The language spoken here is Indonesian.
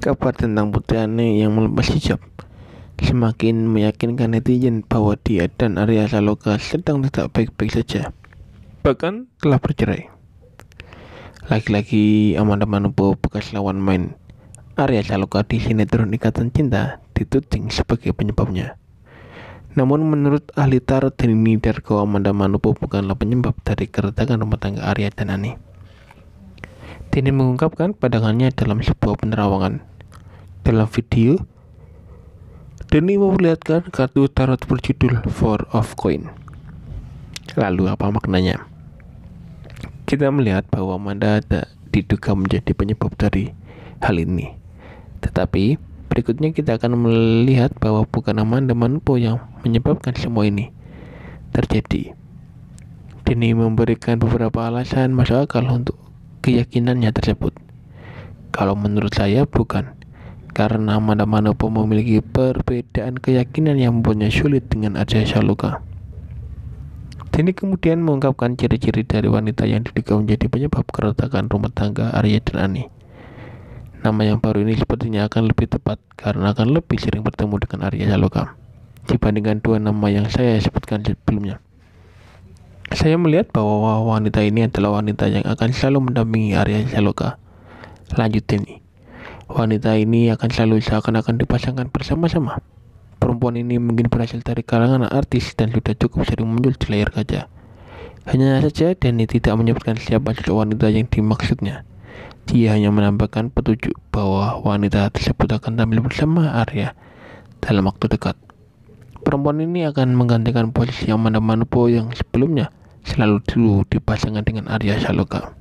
Kabar tentang putri aneh yang melepas hijab semakin meyakinkan netizen bahwa dia dan Arya Saloka sedang tetap baik-baik saja. Bahkan telah bercerai. Lagi-lagi Amanda Manopo bekas lawan main Arya Saloka di sinetron Ikatan Cinta dituding sebagai penyebabnya. Namun menurut ahli tarot Denny Darko Amanda Manopo bukanlah penyebab dari keretakan rumah tangga Arya dan Ani. Tini mengungkapkan pandangannya dalam sebuah penerawangan dalam video Denny memperlihatkan kartu tarot berjudul Four of Coin. Lalu apa maknanya? Kita melihat bahwa Manda ada diduga menjadi penyebab dari hal ini. Tetapi berikutnya kita akan melihat bahwa bukan Amanda Manpo yang menyebabkan semua ini terjadi. Denny memberikan beberapa alasan masuk akal untuk keyakinannya tersebut. Kalau menurut saya bukan karena mana-mana pun memiliki perbedaan keyakinan yang membuatnya sulit dengan Arya Shaloka. Tini kemudian mengungkapkan ciri-ciri dari wanita yang diduga menjadi penyebab keretakan rumah tangga Arya dan Ani. Nama yang baru ini sepertinya akan lebih tepat karena akan lebih sering bertemu dengan Arya Shaloka dibandingkan dua nama yang saya sebutkan sebelumnya. Saya melihat bahwa wanita ini adalah wanita yang akan selalu mendampingi Arya Shaloka. Lanjut ini wanita ini akan selalu seakan-akan dipasangkan bersama-sama. Perempuan ini mungkin berasal dari kalangan artis dan sudah cukup sering muncul di layar kaca. Hanya saja Danny tidak menyebutkan siapa sosok wanita yang dimaksudnya. Dia hanya menambahkan petunjuk bahwa wanita tersebut akan tampil bersama Arya dalam waktu dekat. Perempuan ini akan menggantikan posisi Amanda Manopo yang sebelumnya selalu dulu dipasangkan dengan Arya Saloka.